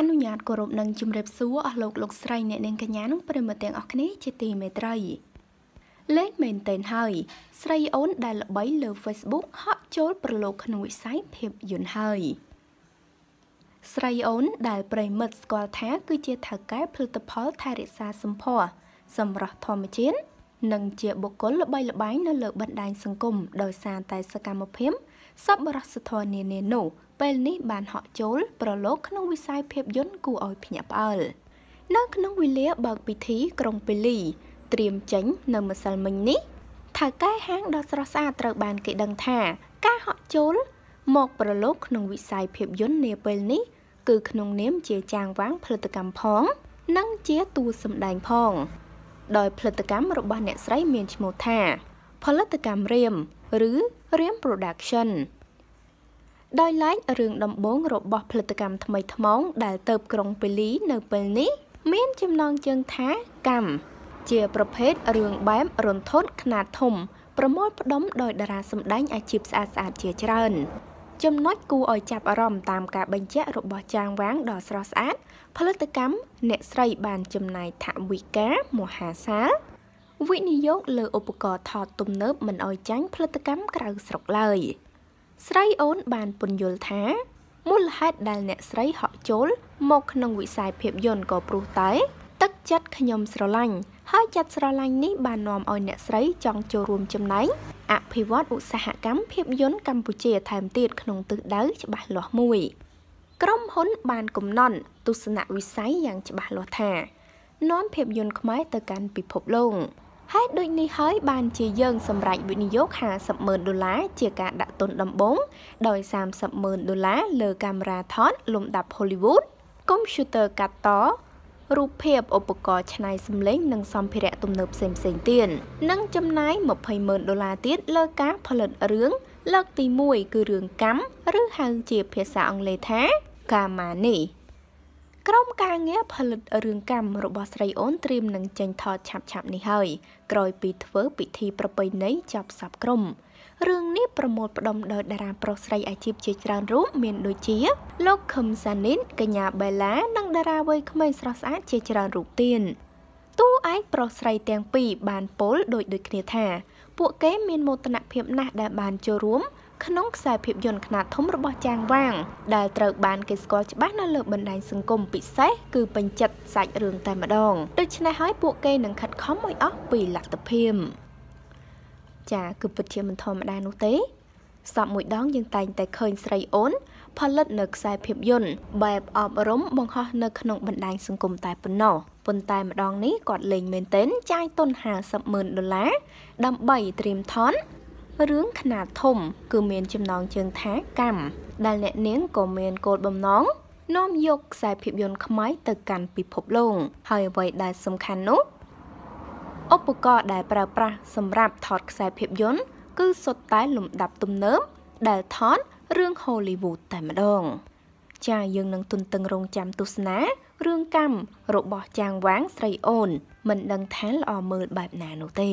អនុញ្ញាតគោរពនិងជម្រាបសួរអស់លោកលោកស្រីអ្នកនាងកញ្ញានិងប្រិមត្តទាំងអស់គ្នាជាទីមេត្រីលេងមែនតែនហើយ ស្រីអូនដែលល្បីលើ Facebook ហក់ចូលប្រឡូកក្នុងវិស័យភាពយន្តហើយស្រីអូនដែលប្រិមិត្តស្គាល់ថា គឺជាថៅកែផលិតផលថែរក្សាសម្ផស្សសម្រាប់ធម្មជាតិនិងជាបុគ្គលល្បីល្បាញនៅលើបណ្ដាញសង្គមដោយសារតែសកម្មភាពសប្បុរសធម៌នានានោះពេលនេះបានហក់ចូលប្រឡូកក្នុងវិស័យភាពយន្តគួរឲ្យភ្ញាក់ផ្អើលនៅក្នុងវេលាបើកពិធីក្រុងពេលី ត្រៀមចេញនៅម្សិលមិញនេះថៅកែហាងដ៏ស្រស់ស្អាតត្រូវបានគេដឹងថា ការហក់ចូលមកប្រឡូកក្នុងវិស័យភាពយន្តនាពេលនេះគឺក្នុងនាមជាចាងវាងផលិតកម្មផង និងជាតួសម្ដែងផងដោយផលិតកម្មរបស់អ្នកស្រីមានឈ្មោះថា ផលិតកម្មរៀមឬរាម Production ដោយឡែករឿងដំបូងរបស់ផលិតកម្មថ្មីថ្មោងដែលទៅបក្រុងពេលីនៅពេលនេះមានចំណងជើងថាកម្មជាប្រភេទរឿងបែបរន្ធត់ខ្នាតធំប្រមូលផ្ដុំដោយតារាសម្ដែង អាជីពស្អាតស្អាតជាច្រើន ចំណុចគួរឲ្យចាប់អារម្មណ៍តាមការបញ្ជាក់របស់ចាងវាងដ៏ស្រស់ស្អាតផលិតកម្មអ្នកស្រីបាន ចំណាយថវិកាមហាសាលវិនិយោគលើឧបករណ៍ថតទំនើបមិនឲ្យចាញ់ផលិតកម្មក្រៅស្រុកឡើយស្រីអូនបានពន្យល់ថាមូលហេតុដែលអ្នកស្រីហក់ចូលមកក្នុងវិស័យភាពយន្តក៏ព្រោះតែ ទឹកចិត្តខ្ញុំស្រឡាញ់ហើយចិត្តស្រឡាញ់នេះបាននាំឲ្យអ្នកស្រីចង់ចូលរួមចំណែងអភិវឌ្ឍឧស្សាហកម្មភាពយន្តកម្ពុជា ថែមទៀតក្នុងទិសដៅច្បាស់លាស់មួយ ក្រុមហ៊ុនបានកំណត់ទស្សនវិស័យយ៉ាងច្បាស់លាស់ថានាំភាពយន្តខ្មែរទៅកាន់ពិភពលោកហេតុដូចនេះហើយបានជាយើងសម្រេចវិនិយោគ50ម៉ឺនដុល្លារជាការដាក់ទុនដំបូងដោយ30ម៉ឺនដុល្លារលើកាមេរ៉ាថតលំដាប់ Hollywood កុំព្យូទ័រកាត់តរូបភាពឧបករណ៍ឆ្នៃសម្លេងនិងសម្ភារៈទំនើបផ្សេងៗទៀតនិងចំណាយ20,000ដុល្លារទៀតលើការផលិតរឿងលើក ទី1គឺរឿងកម្មឬហៅជាភាសាអង់គ្លេសថា Kamani ក្រុមការងារផលិតរឿងកម្មរបស់ស្រីអូនត្រៀមនឹងចេញថតឆាប់ឆាប់នេះហើយក្រោយពីធ្វើពិធីប្រពៃណីចាប់សັບក្រុមរឿងនេះប្រមូលផ្ដុំដោយតារាប្រុសស្រីអាជីពជាច្រើនរូបមានដូចជា លោកខឹមសានីនកញ្ញាបេឡានិងតារាវ័យក្មេងស្រស់ស្អាតជាច្រើនរូបទៀតតួឯកប្រុសស្រីទាំងពីរបានពោលដូចដូចគ្នាថាពួកគេមានមោទនភាពណាស់ដែលបានចូលរួមក្នុងខ្សែភាពយន្តខ្នាតធំរបស់ចាងវាងដែលត្រូវបានគេស្គាល់ច្បាស់នៅលើបណ្ដាញសង្គមពិសេសគឺពេញចិត្តសាច់រឿងតែម្ដងដូច្នេះហើយពួកគេនឹងខិតខំឲ្យអស់ពីលទ្ធភាពចាគឺពិតជាមិនធម្មតានោះទេសពមួយដងយើងតែងតែឃើញស្រីអូន ផលិតនៅខ្សែភាពយន្តបែបអប់រំបង្ហោះនៅក្នុងបណ្ដាញសង្គមតែប៉ុណ្ណោះប៉ុន្តែម្ដងនេះគាត់លេងមែនទែនចាយទុន50,000ដុល្លារដើម្បីត្រៀមថនរឿងຂណាតធំ គឺមានចំណងជើងថាកម្មដែលអ្នកនាងក៏មានគោលបំណងនាំយកខ្សែភាពយន្តខ្មែរទៅកាន់ពិភពលោកហើយអ្វីដែលសំខាន់នោះឧបករណ៍ដែលប្រើប្រាស់សម្រាប់ថតខ្សែភាពយន្តគឺសុទ្ធតែលំដាប់ទំនើបដែលថតរឿង Hollywood តែម្ដងចាយើងនឹងទន្ទឹងរង់ចាំទស្សនារឿងកម្មរបស់ចាងវាងស្រីអូនមិនដឹងថាល្អមើលបែបណានោះទេ